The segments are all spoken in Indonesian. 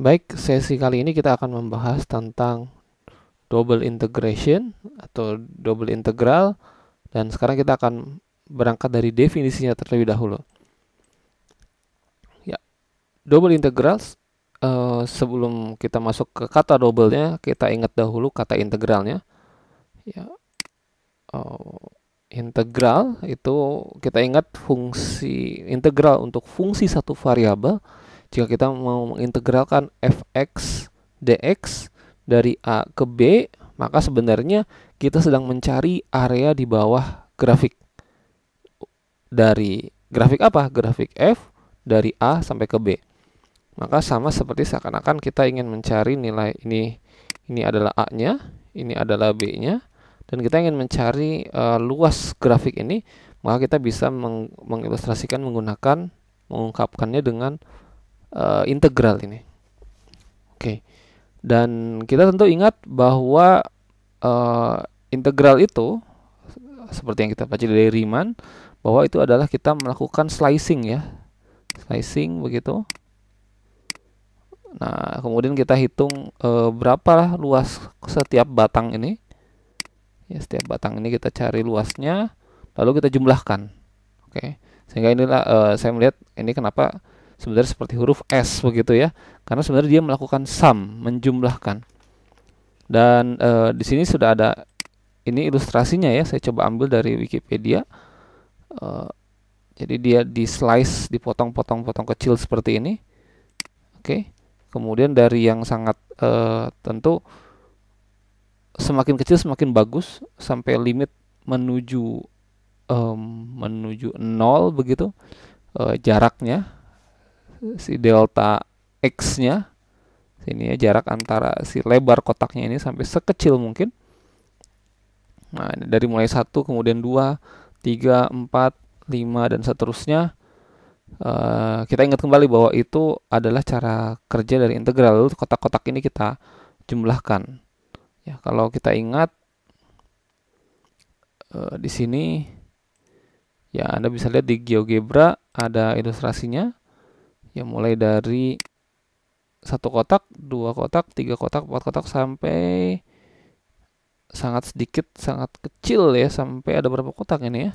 Baik, sesi kali ini kita akan membahas tentang double integration atau double integral dan sekarang kita akan berangkat dari definisinya terlebih dahulu. Ya, double integral uh, eh, sebelum kita masuk ke kata double-nya, kita ingat dahulu kata integralnya. Ya. Uh, integral itu kita ingat fungsi integral untuk fungsi satu variabel jika kita mau mengintegralkan fx dx dari a ke b, maka sebenarnya kita sedang mencari area di bawah grafik. Dari grafik apa? Grafik f dari a sampai ke b. Maka sama seperti seakan-akan kita ingin mencari nilai ini ini adalah a-nya, ini adalah b-nya dan kita ingin mencari uh, luas grafik ini, maka kita bisa meng mengilustrasikan menggunakan mengungkapkannya dengan uh, integral ini. Oke. Okay. Dan kita tentu ingat bahwa uh, integral itu seperti yang kita baca dari Riemann bahwa itu adalah kita melakukan slicing ya. Slicing begitu. Nah, kemudian kita hitung e, berapa luas setiap batang ini. Ya, setiap batang ini kita cari luasnya, lalu kita jumlahkan. Oke. Sehingga inilah e, saya melihat ini kenapa sebenarnya seperti huruf S begitu ya. Karena sebenarnya dia melakukan sum, menjumlahkan. Dan e, di sini sudah ada ini ilustrasinya ya. Saya coba ambil dari Wikipedia. E, jadi dia di slice, dipotong-potong-potong kecil seperti ini. Oke. Kemudian dari yang sangat e, tentu semakin kecil semakin bagus sampai limit menuju um, menuju nol begitu uh, jaraknya si delta x-nya sini ya jarak antara si lebar kotaknya ini sampai sekecil mungkin. Nah, dari mulai 1 kemudian 2, 3, 4, 5 dan seterusnya. Uh, kita ingat kembali bahwa itu adalah cara kerja dari integral. kotak-kotak ini kita jumlahkan. Ya, kalau kita ingat uh, di sini ya Anda bisa lihat di GeoGebra ada ilustrasinya ya mulai dari satu kotak, dua kotak, tiga kotak, empat kotak sampai sangat sedikit, sangat kecil ya sampai ada berapa kotak ini ya?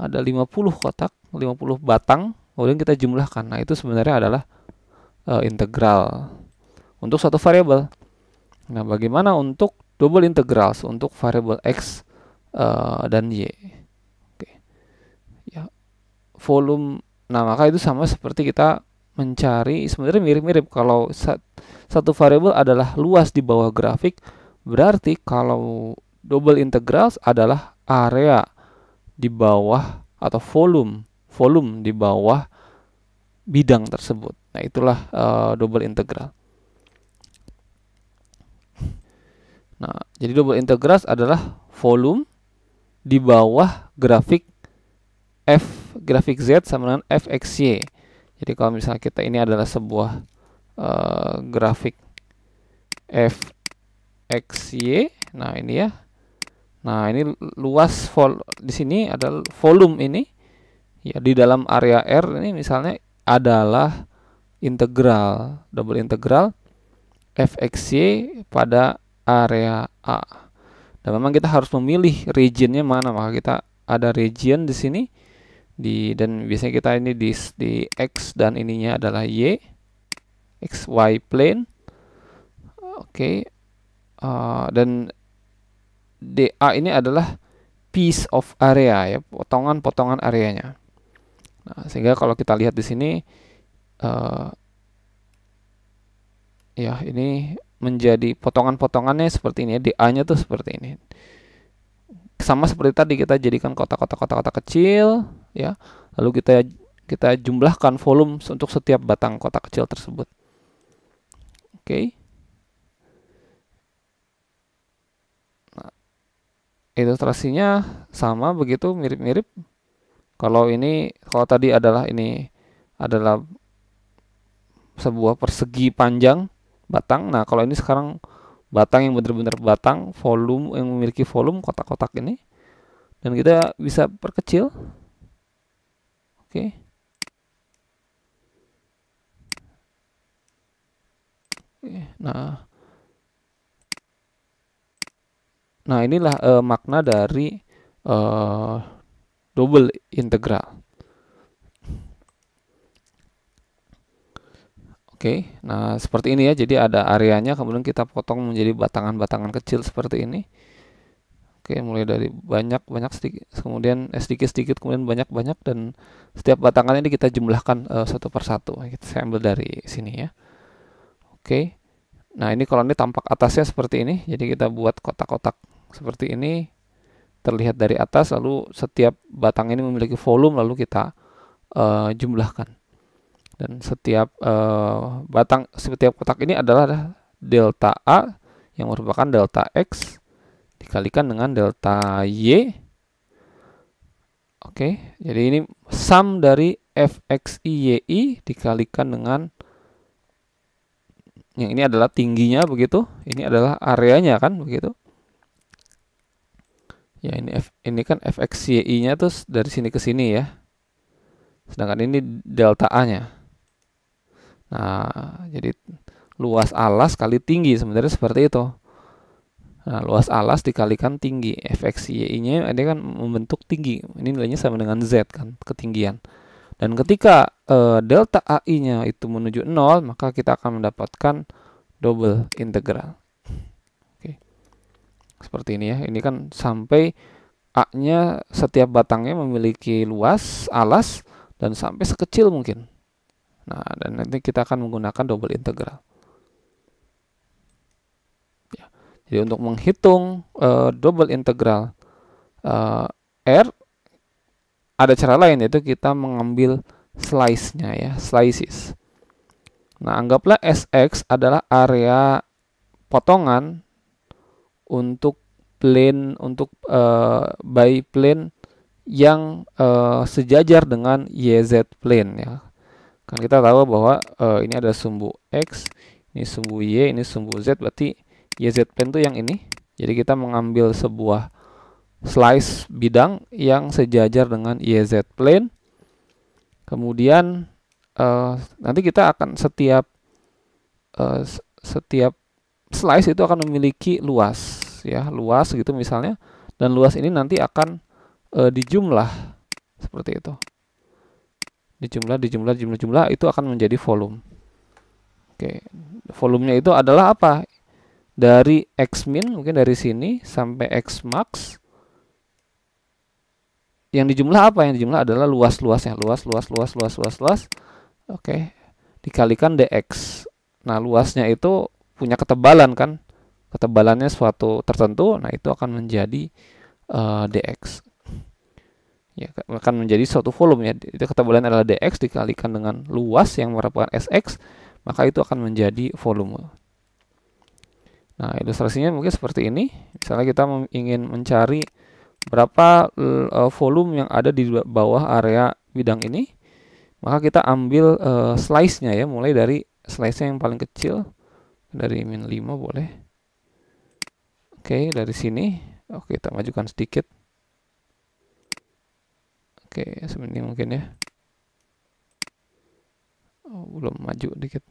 Ada 50 kotak, 50 batang. Kemudian kita jumlahkan. Nah, itu sebenarnya adalah e, integral untuk satu variabel. Nah, bagaimana untuk double integral untuk variabel x e, dan y? Oke. Ya, volume Nah, maka itu sama seperti kita mencari sebenarnya mirip-mirip kalau satu variabel adalah luas di bawah grafik, berarti kalau double integrals adalah area di bawah atau volume, volume di bawah bidang tersebut. Nah, itulah uh, double integral. Nah, jadi double integrals adalah volume di bawah grafik f grafik Z sama dengan fxy. Jadi kalau misalnya kita ini adalah sebuah uh, grafik fxy, nah ini ya. Nah, ini luas vol di sini adalah volume ini ya di dalam area R ini misalnya adalah integral double integral fxy pada area A. Dan memang kita harus memilih regionnya mana, maka kita ada region di sini di dan biasanya kita ini di di x dan ininya adalah y xy plane oke okay. uh, eh, dan DA ini adalah piece of area ya potongan-potongan areanya nah sehingga kalau kita lihat di sini uh, ya ini menjadi potongan-potongannya seperti ini ya DA-nya tuh seperti ini sama seperti tadi kita jadikan kotak-kotak kotak-kotak kecil ya. Lalu kita kita jumlahkan volume untuk setiap batang kotak kecil tersebut. Oke. Nah, ilustrasinya sama begitu mirip-mirip. Kalau ini kalau tadi adalah ini adalah sebuah persegi panjang batang. Nah, kalau ini sekarang batang yang benar-benar batang, volume yang memiliki volume kotak-kotak ini. Dan kita bisa perkecil Oke. Okay. Nah, nah inilah uh, makna dari uh, double integral. Oke, okay. nah seperti ini ya. Jadi ada areanya, kemudian kita potong menjadi batangan-batangan kecil seperti ini. Oke, mulai dari banyak banyak sedikit, kemudian eh, sedikit sedikit, kemudian banyak banyak dan setiap batangannya ini kita jumlahkan uh, satu persatu. Kita saya ambil dari sini ya. Oke, nah ini kalau ini tampak atasnya seperti ini, jadi kita buat kotak-kotak seperti ini terlihat dari atas, lalu setiap batang ini memiliki volume, lalu kita uh, jumlahkan. Dan setiap uh, batang, setiap kotak ini adalah delta A yang merupakan delta X dikalikan dengan delta y. Oke, jadi ini sum dari fxi dikalikan dengan yang ini adalah tingginya begitu, ini adalah areanya kan begitu. Ya ini F, ini kan yi nya terus dari sini ke sini ya. Sedangkan ini delta A-nya. Nah, jadi luas alas kali tinggi sebenarnya seperti itu. Nah, luas alas dikalikan tinggi. Fx y-nya ini kan membentuk tinggi. Ini nilainya sama dengan z kan, ketinggian. Dan ketika e, delta AI-nya itu menuju nol maka kita akan mendapatkan double integral. Oke. Seperti ini ya. Ini kan sampai A-nya setiap batangnya memiliki luas alas dan sampai sekecil mungkin. Nah, dan nanti kita akan menggunakan double integral. Jadi untuk menghitung uh, double integral uh, R ada cara lain yaitu kita mengambil slice-nya ya, slices. Nah, anggaplah SX adalah area potongan untuk plane untuk uh, by plane yang uh, sejajar dengan YZ plane ya. Kan kita tahu bahwa uh, ini ada sumbu X, ini sumbu Y, ini sumbu Z berarti YZ plane itu yang ini. Jadi kita mengambil sebuah slice bidang yang sejajar dengan YZ plane. Kemudian uh, nanti kita akan setiap uh, setiap slice itu akan memiliki luas ya, luas gitu misalnya dan luas ini nanti akan uh, dijumlah seperti itu. Dijumlah, dijumlah, jumlah-jumlah itu akan menjadi volume. Oke, volumenya itu adalah apa? dari x min mungkin dari sini sampai x max yang dijumlah apa yang dijumlah adalah ya, luas luasnya luas luas luas luas luas luas oke okay. dikalikan dx nah luasnya itu punya ketebalan kan ketebalannya suatu tertentu nah itu akan menjadi uh, dx ya akan menjadi suatu volume ya itu ketebalan adalah dx dikalikan dengan luas yang merupakan sx maka itu akan menjadi volume Nah, ilustrasinya mungkin seperti ini. Misalnya kita ingin mencari berapa e, volume yang ada di bawah area bidang ini, maka kita ambil uh, slice-nya ya, mulai dari slice-nya yang paling kecil dari min 5 boleh. Oke, dari sini. Oke, kita majukan sedikit. Oke, seperti mungkin ya. Oh, belum maju dikit.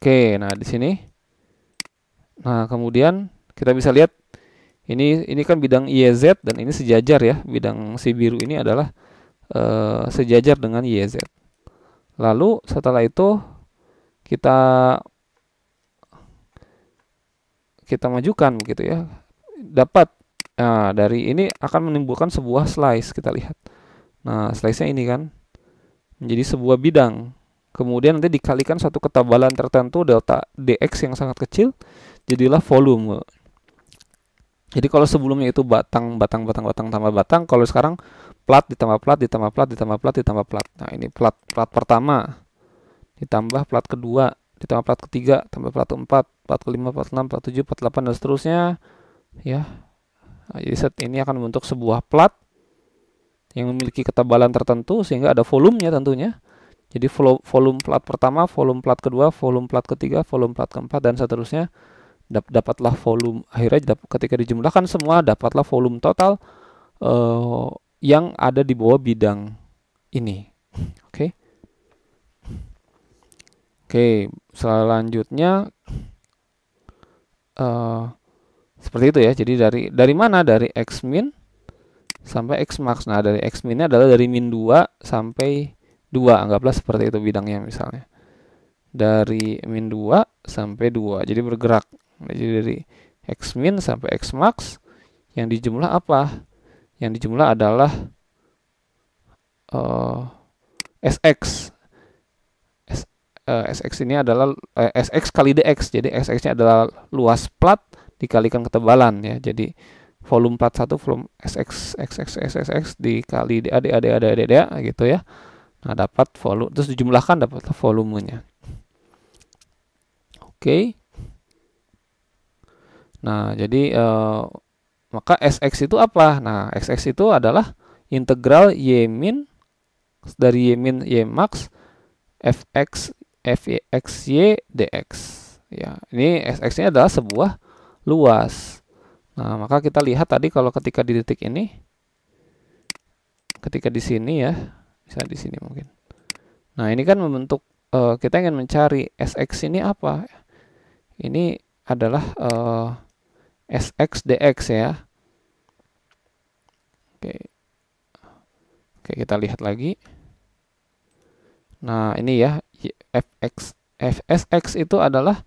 Oke, nah di sini. Nah, kemudian kita bisa lihat ini ini kan bidang YZ e dan ini sejajar ya. Bidang si biru ini adalah uh, sejajar dengan YZ. E Lalu setelah itu kita kita majukan begitu ya. Dapat nah dari ini akan menimbulkan sebuah slice kita lihat. Nah, slice-nya ini kan menjadi sebuah bidang. Kemudian nanti dikalikan satu ketebalan tertentu delta dx yang sangat kecil jadilah volume. Jadi kalau sebelumnya itu batang, batang, batang, batang tambah batang, kalau sekarang plat ditambah plat ditambah plat ditambah plat ditambah plat. Nah ini plat plat pertama ditambah plat kedua ditambah plat ketiga tambah plat keempat plat kelima plat enam plat tujuh plat delapan dan seterusnya ya nah, jadi set ini akan membentuk sebuah plat yang memiliki ketebalan tertentu sehingga ada volumenya tentunya jadi volume plat pertama, volume plat kedua, volume plat ketiga, volume plat keempat dan seterusnya dapatlah volume akhirnya dap ketika dijumlahkan semua dapatlah volume total uh, yang ada di bawah bidang ini. Oke. Okay. Oke, okay, selanjutnya uh, seperti itu ya. Jadi dari dari mana? Dari x min sampai x max. Nah, dari x minnya adalah dari min 2 sampai 2 anggaplah seperti itu bidangnya misalnya dari min 2 sampai 2 jadi bergerak jadi dari x min sampai x max yang dijumlah apa yang dijumlah adalah uh, eh, sx S, uh, eh, sx ini adalah uh, eh, sx kali dx jadi sx nya adalah luas plat dikalikan ketebalan ya jadi volume plat satu volume sx xx sx, SX dikali da da da da gitu ya Nah, dapat volume terus dijumlahkan dapat volumenya. Oke. Nah, jadi eh, maka Sx itu apa? Nah, Sx itu adalah integral y min dari y min y max fx y dx. Ya, ini Sx-nya adalah sebuah luas. Nah, maka kita lihat tadi kalau ketika di titik ini ketika di sini ya, bisa di sini mungkin nah ini kan membentuk uh, kita ingin mencari sx ini apa ini adalah uh, eh, sx dx ya oke oke kita lihat lagi nah ini ya fx fsx itu adalah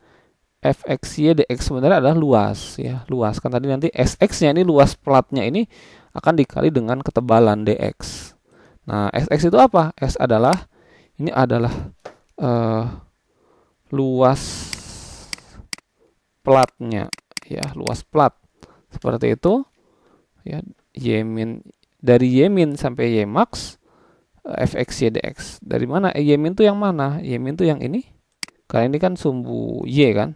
y dx sebenarnya adalah luas ya luas kan tadi nanti sx-nya ini luas platnya ini akan dikali dengan ketebalan dx Nah, SX itu apa? S adalah ini adalah uh, luas platnya ya, luas plat. Seperti itu. Ya, Y min dari Y min sampai Y max eh, fx y dx. Dari mana y min itu yang mana? Y min itu yang ini. Karena ini kan sumbu y kan.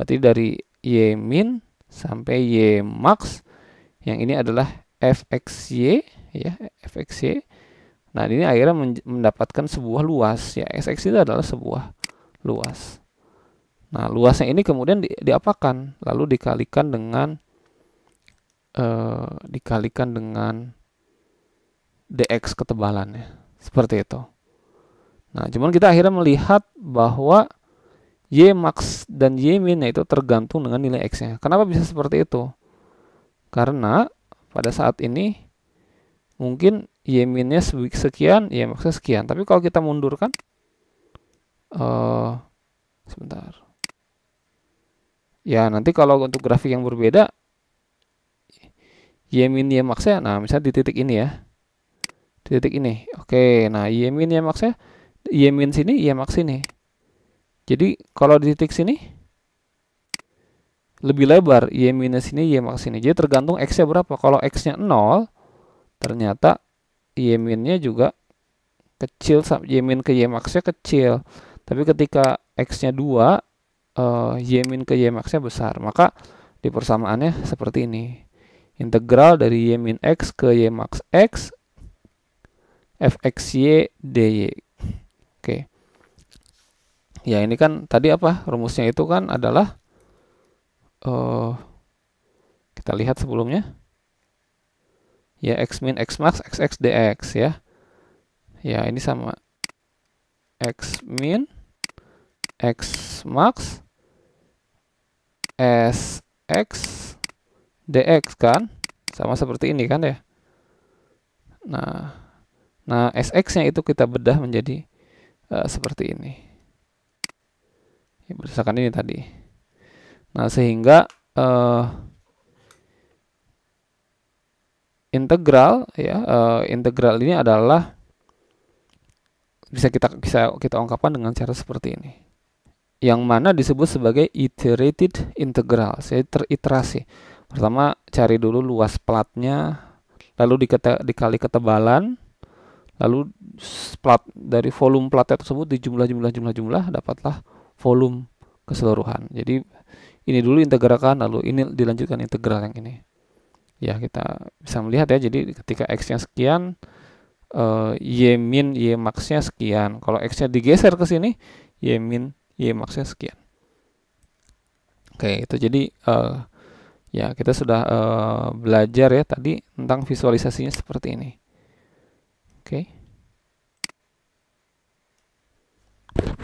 Berarti dari y min sampai y max yang ini adalah fx y ya fxy nah ini akhirnya mendapatkan sebuah luas ya sx itu adalah sebuah luas nah luasnya ini kemudian di, diapakan lalu dikalikan dengan eh, dikalikan dengan dx ketebalannya seperti itu nah cuman kita akhirnya melihat bahwa y max dan y min itu tergantung dengan nilai x-nya. Kenapa bisa seperti itu? Karena pada saat ini mungkin y minnya sekian, y ya maksnya sekian. Tapi kalau kita mundurkan, uh, eh, sebentar. Ya nanti kalau untuk grafik yang berbeda, y min y ya maksnya, nah misalnya di titik ini ya, di titik ini. Oke, nah y min y ya maksnya, y min sini, y max sini. Jadi kalau di titik sini lebih lebar y minus sini y max sini. Jadi tergantung x-nya berapa. Kalau x-nya 0, ternyata y-minnya juga kecil y-min ke y-maxnya kecil tapi ketika X-nya dua, eh, y-min ke y nya besar maka di persamaannya seperti ini integral dari y-min X ke y-max X fxy dy oke ya ini kan tadi apa rumusnya itu kan adalah eh, kita lihat sebelumnya ya x min x max xx dx ya ya ini sama x min x max sx dx kan sama seperti ini kan ya nah nah x nya itu kita bedah menjadi uh, seperti ini ya, berdasarkan ini tadi nah sehingga uh, integral ya uh, integral ini adalah bisa kita bisa kita ungkapkan dengan cara seperti ini yang mana disebut sebagai iterated integral saya teriterasi pertama cari dulu luas platnya lalu dikata, dikali ketebalan lalu plat dari volume platnya tersebut dijumlah jumlah jumlah jumlah dapatlah volume keseluruhan jadi ini dulu integralkan lalu ini dilanjutkan integral yang ini ya kita bisa melihat ya jadi ketika x-nya sekian uh, y min y nya sekian kalau x-nya digeser ke sini y min y nya sekian oke itu jadi uh, ya kita sudah uh, belajar ya tadi tentang visualisasinya seperti ini oke you.